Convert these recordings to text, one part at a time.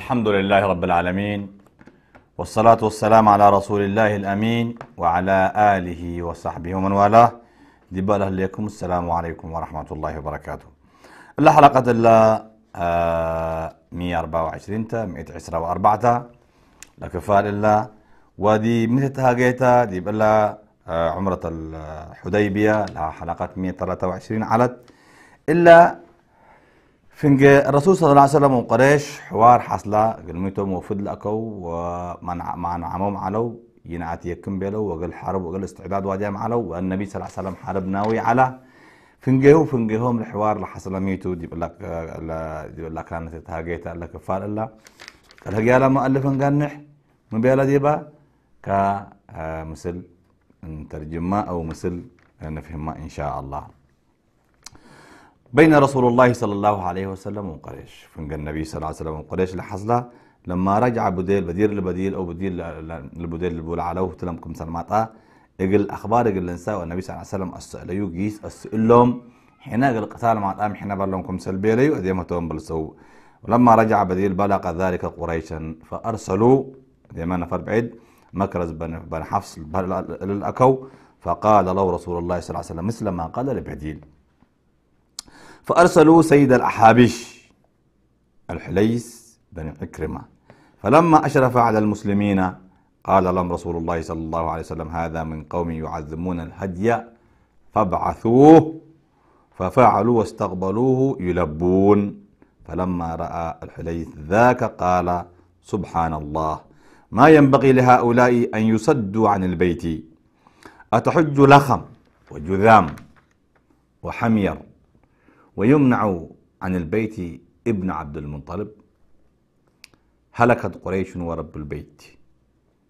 الحمد لله رب العالمين والصلاة والسلام على رسول الله الأمين وعلى آله وصحبه ومن والاه دبال لكم السلام عليكم ورحمة الله وبركاته الحلقة اللي آه 124 تا 104 تا لكفال الله ودي مثل تهاجيتا دي بلا آه عمرة الحديبية لها حلقة 123 علت إلا فنج الرسول صلى الله عليه وسلم وقريش حوار حصل قلميتهم وفد لأكو ومع نعمهم علو ينعت يكم بيلو وقل حرب وقل استعداد واجام علو والنبي صلى الله عليه وسلم حرب ناوي على فنجهو فنجهم الحوار لحصل ميتو دي بلاك دي بلاك كانت تهاجيت الله كفار الله قال هجي على مؤلف نقنح من بيلا ديبا ك آه، مثل ترجمة أو مثل نفهمها إن شاء الله بين رسول الله صلى الله عليه وسلم وقريش فنقى النبي صلى الله عليه وسلم وقريش لحصلة لما رجع بديل بدير لبديل او بديل لبديل بيقول عليه تلم كم سنماطا اقل اخبار اقل النساء والنبي صلى الله عليه وسلم اساليو اسال لهم حين اقل قتال مع الام حين لهم كم سلبي ليو توم بلسو ولما رجع بديل بلغ ذلك قريشا فارسلوا ديما نفر بعيد مكرز بن بن حفص للاكو فقال له رسول الله صلى الله عليه وسلم مثل ما قال لبديل فأرسلوا سيد الأحابش الحليس بن عكرمة فلما أشرف على المسلمين قال لهم رسول الله صلى الله عليه وسلم هذا من قوم يعظمون الهدي فابعثوه ففعلوا واستقبلوه يلبون فلما رأى الحليث ذاك قال سبحان الله ما ينبغي لهؤلاء أن يصدوا عن البيت أتحج لخم وجذام وحمير ويمنع عن البيت ابن عبد المطلب هلكت قريش ورب البيت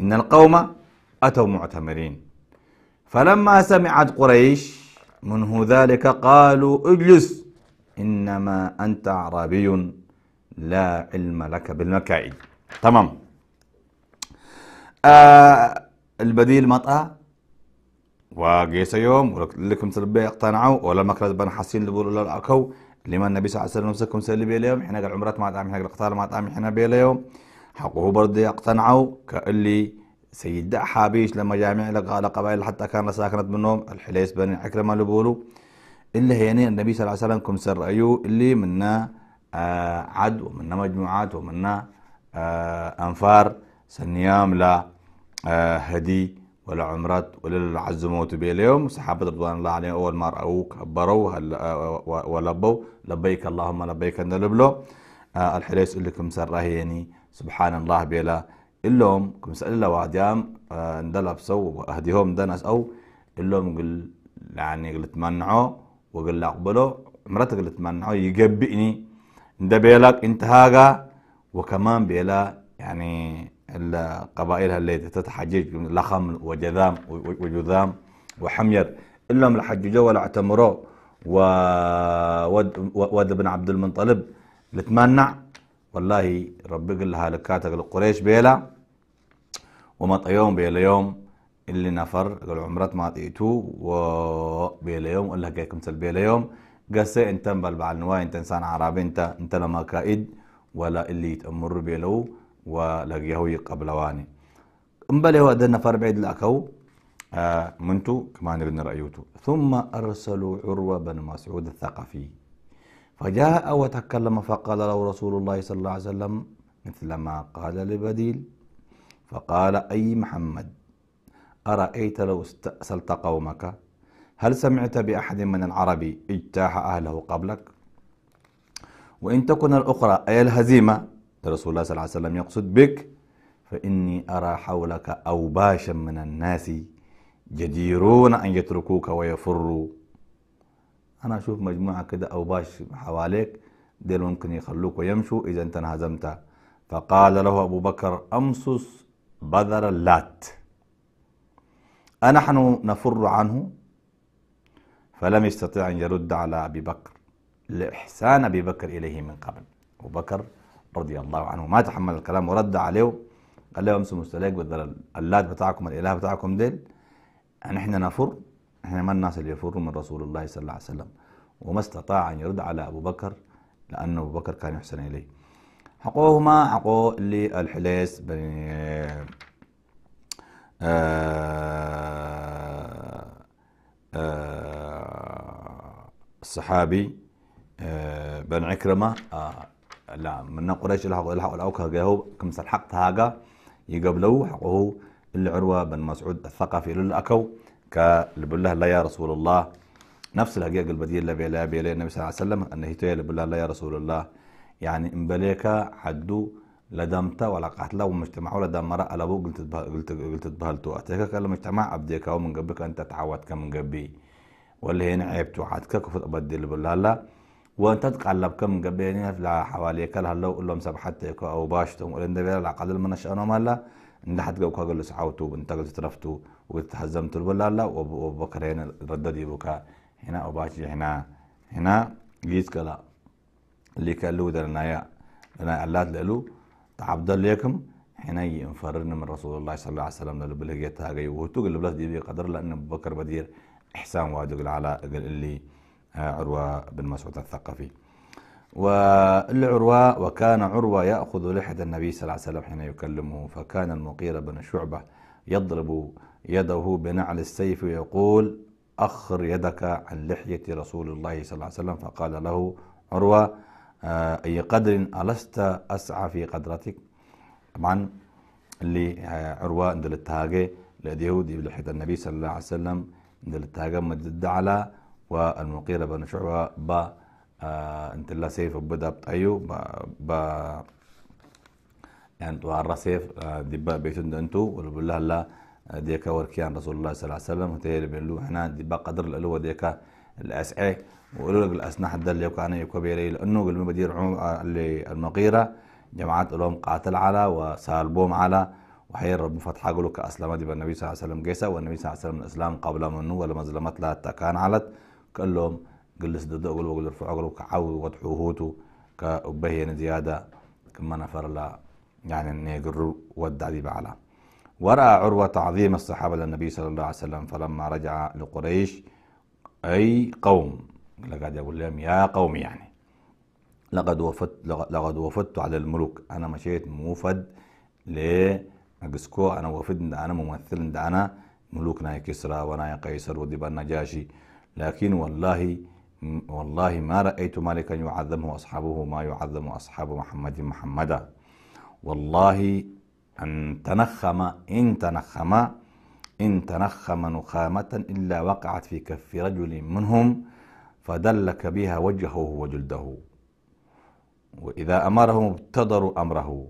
إن القوم أتوا معتمرين فلما سمعت قريش منه ذلك قالوا اجلس إنما أنت أعرابي لا علم لك بالمكائد تمام آه البديل مطأ وجيس يوم ولكم تربي اقتنعوا ولا ما كلا بن حسين لبول ولا الأكو لما النبي صلى الله عليه وسلم نفسكم سلبي اليوم حنا قال عمرات ما تعمل حنا قال اقتار ما تعمل حنا بي اليوم حقه برضه اقتنعوا كاللي سيد حابيش لما جامع لقال قبائل حتى كان ساكنت منهم الحليس بني عكرمة لبولو اللي يعني النبي صلى الله عليه وسلم كم سر أيو اللي منا آه عد ومنا مجموعات ومنا آه أنفار سنيام لا آه هدي ولا عمرات ولا عزموت بإليهم صحابة رضوان الله عليهم أول ما رأوه كبروا آه، ولبوا لبيك اللهم لبيك نلبلو آه، الحليس اللي كم سره يعني سبحان الله بيلا اللهم كم سأل وعديام آه، سو وأهديهم دنس أو اللهم قل يعني قل تمنعوا وقل أقبلوا عمرتك قل تمنعوا يقبئني اندبيلك هاقا وكمان بيلا يعني قبائلها اللي تتحجج من لخم وجذام وجذام وحمير إلهم الحججوا ولا اعتمروا وود بن عبد المنطلب لتمنع والله ربي قل لها لكاتك القريش بيلا وما طيوم بيلا يوم اللي نفر قال عمرت ما طيتو وبيلا يوم قال لها سل بيلا يوم قسي انت بالبعل نواي انت انسان عربي انت انت لما كائد ولا اللي يتأمر بيلو ولقيه واني امبل هو دنا فربعيد الاكو آه منتو كمان ابن رأيوتو ثم أرسلوا عروة بن مسعود الثقفي فجاء وتكلم فقال له رسول الله صلى الله عليه وسلم مثل ما قال لبديل فقال أي محمد أرأيت لو استأصلت قومك هل سمعت بأحد من العرب اجتاح أهله قبلك وإن تكن الأخرى أي الهزيمة رسول الله صلى الله عليه وسلم يقصد بك فإني أرى حولك أوباشا من الناس جديرون أن يتركوك ويفروا أنا أشوف مجموعة كده أوباش حواليك ديل ممكن يخلوك ويمشوا إذا أنت انهزمت فقال له أبو بكر أمسس بذر اللات أنحن نفر عنه فلم يستطيع أن يرد على أبي بكر لإحسان أبي بكر إليه من قبل أبو بكر رضي الله عنه ما تحمل الكلام ورد عليه قال له امسوا بدل اللات بتاعكم الاله بتاعكم ديل يعني احنا نفر احنا ما الناس اللي يفروا من رسول الله صلى الله عليه وسلم وما استطاع ان يرد على ابو بكر لأن أبو بكر كان يحسن إليه حقوهما حقوق للحليس بني آه، آه، الصحابي آه، بن عكرمة لا من قريش الحقوا الحقوا الأوكا جاهو كم الحق هاجا يقبلوا حقه العروه بن مسعود الثقفي للاكو أكو لبله لا يا رسول الله نفس الحقيقة البديل اللي بيلا بيلا النبي صلى الله عليه وسلم أن هي لبله لا يا رسول الله يعني بليك حدو لدمت ولا ومجتمع ولا لدم مرأة ابو قلت قلت قلت بهلتو أتيك المجتمع أبديك ومن قبلك أنت تعودك من قبي واللي هنا عيبتو عادك كفت أبدل بالله لا وانتتقلبكم قبينيها في حوالي كل هاللو قلهم سبحتك أو باشتم ولا ندبير المنش انا مالا إن حد جو كاجل سعوتو بنتقل ترفتو وتهزمت البلا لا وبكرين هنا ردد يبوكا هنا أو باش هنا هنا جيت كلا اللي كلو درنا يا أنا ألات لألو تعبد ليكم هنا ينفرن من رسول الله صلى الله عليه وسلم لو بلغيتها جي وهتو قبل دي بقدر لأن بكر بدير إحسان وادق على اللي عروة بن مسعود الثقفي والعروة وكان عروة يأخذ لحية النبي صلى الله عليه وسلم حين يكلمه فكان المغيرة بن شعبة يضرب يده بنعل السيف ويقول أخر يدك عن لحية رسول الله صلى الله عليه وسلم فقال له عروة آه، أي قدر ألست أسعى في قدرتك طبعا اللي آه، عروة عند التهاجي لديهود لحية النبي صلى الله عليه وسلم عند التهاجة مدد على والمقيرة بن شعبة با آه، انت لا سيف بدا بطيو با يعني وعرى سيف آه، دبا بيتون دنتو والبلا لا آه، ديكا وركيان رسول الله صلى الله عليه وسلم تيلي بن لو احنا دبا قدر الالوه ديكا الاس اي وقالوا لك الاسناح الدل اللي كان يكبيري لانه المدير عمر المقيرة جماعات لهم قاتل على وسالبوم على وحير رب فتح قالوا كأسلمت بالنبي صلى الله عليه وسلم قيسا والنبي صلى الله عليه وسلم الإسلام قبل منه ولما زلمت لا تكان علت كلهم لهم جلس اقول اقول ارفعوا أقول كعود وضحوا هوتو كبهين زياده كما نفر لا يعني ان يقروا ودع دي بعلا وراى عروه تعظيم الصحابه للنبي صلى الله عليه وسلم فلما رجع لقريش اي قوم لقد يقول لهم يا قوم يعني لقد وفدت لقد وفدت على الملوك انا مشيت موفد ل انا وفد انا ممثل انا ملوك ناي كسرى وناي قيصر ودبا النجاشي لكن والله والله ما رأيت مالكا يعظمه أصحابه ما يعظم أصحاب محمد محمدا والله أن تنخم إن تنخم إن تنخم نخامة إلا وقعت في كف رجل منهم فدلك بها وجهه وجلده وإذا أمرهم ابتدروا أمره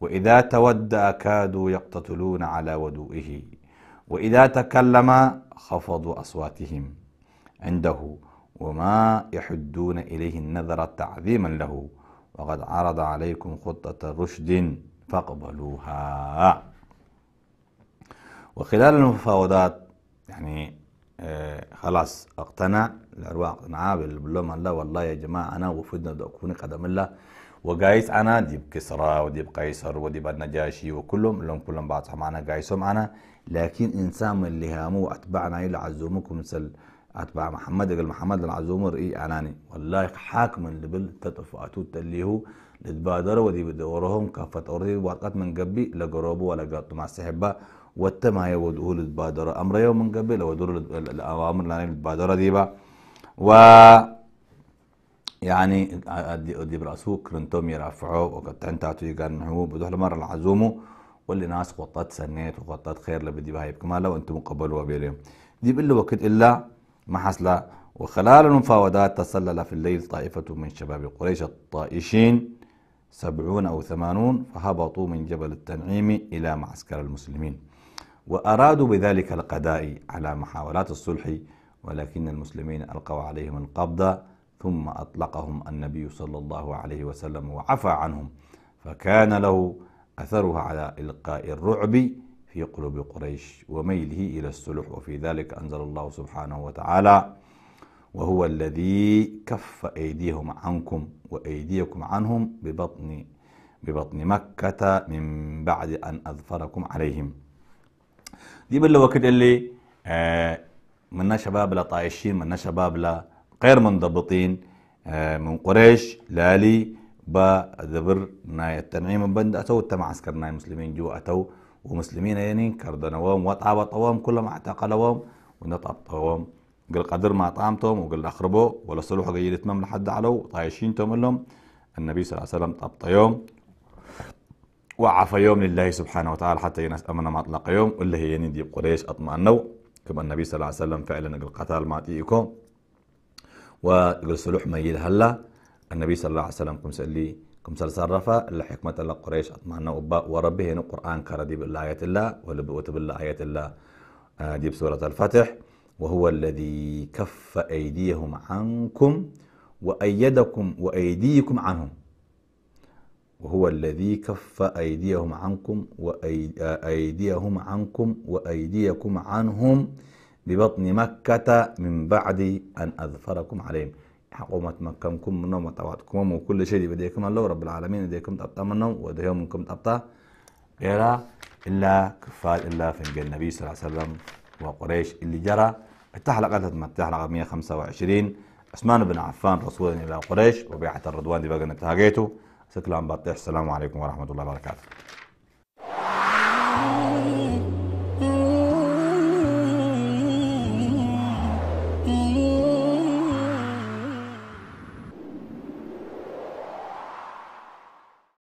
وإذا تودأ كادوا يقتتلون على ودوئه وإذا تكلم خفضوا أصواتهم عنده وما يحدون إليه النذر تعظيما له وقد عرض عليكم خطة رشد فاقبلوها وخلال المفاوضات يعني آه خلاص اقتنع الارواح اقتنع بالبلوم الله والله يا جماعه انا وفدنا اكون قدم الله وقايس انا ديب كسرى وديب قيصر وديب النجاشي وكلهم لهم كلهم بعض معنا قايسهم انا لكن انسان من اللي هاموا أتبعنا الى عزومكم مثل اتبع محمد قال محمد العزومر اي اناني والله حاكما لبل تطف اتوت اللي هو لتبادر ودي بدورهم كافة أرضي وقت من قبي لقروبو ولا قاطوا مع السحبة والتما يودوه لتبادر أمر يوم من قبي لو دور الأوامر لاني لتبادر ديبا و يعني ادي ادي برأسو كرنتوم يرافعوا وقد تنتاتو يقال نحو بدوه لمرة العزومو واللي ناس قطات سنيت وقطات خير لبدي بهاي بكمالة وانتم أنتم قبلوا بيليهم دي بلو وقت إلا ما حصل وخلال المفاوضات تسلل في الليل طائفة من شباب قريش الطائشين سبعون أو ثمانون فهبطوا من جبل التنعيم إلى معسكر المسلمين وأرادوا بذلك القداء على محاولات الصلح ولكن المسلمين ألقوا عليهم القبض ثم أطلقهم النبي صلى الله عليه وسلم وعفى عنهم فكان له أثرها على إلقاء الرعب في قلوب قريش وميله إلى الصلح وفي ذلك أنزل الله سبحانه وتعالى وهو الذي كف أيديهم عنكم وأيديكم عنهم ببطن ببطن مكة من بعد أن أظفركم عليهم دي بل وكده اللي آه، منا شباب لا طايشين منا شباب لا غير منضبطين آه، من قريش لالي با ذبر ناي التنعيم بند أتو التمعسكر عسكر ناي مسلمين جو أتو ومسلمين يعني كل ما كلهم اعتقلوهم طوام قل قدر ما طعمتهم وقل أخربوا ولا صلوح قيل مم لحد علو طايشينتهم لهم النبي صلى الله عليه وسلم وعفى يوم لله سبحانه وتعالى حتى ينس أمنا ما يوم واللي هي يعني دي قريش أطمأنوا كما النبي صلى الله عليه وسلم فعلا قل قتال ما تيكم وقل صلوح ما هلا النبي صلى الله عليه وسلم قم سألي كمسلسل رفا لحكمة الله قريش أطمعنا وبا هنا قرآن كردي بالآية الله ولبؤت بالآية الله ديب آه، سورة الفتح وهو الذي كف أيديهم عنكم وأيدكم وأيديكم عنهم وهو الذي كف أيديهم عنكم وأيديهم آه، عنكم وأيديكم عنهم ببطن مكة من بعد أن أظفركم عليهم حكومة مكنكم منهم مو وكل شيء بديكم الله رب العالمين ديكم تبطى منهم وديهم منكم تبطى غير إلا كفار إلا في النبي صلى الله عليه وسلم وقريش اللي جرى التحلقة التحلقة 125 عثمان بن عفان رسولا إلى قريش وبيعة الرضوان دي بقى نتهاجيته سكلام بطيح السلام عليكم ورحمة الله وبركاته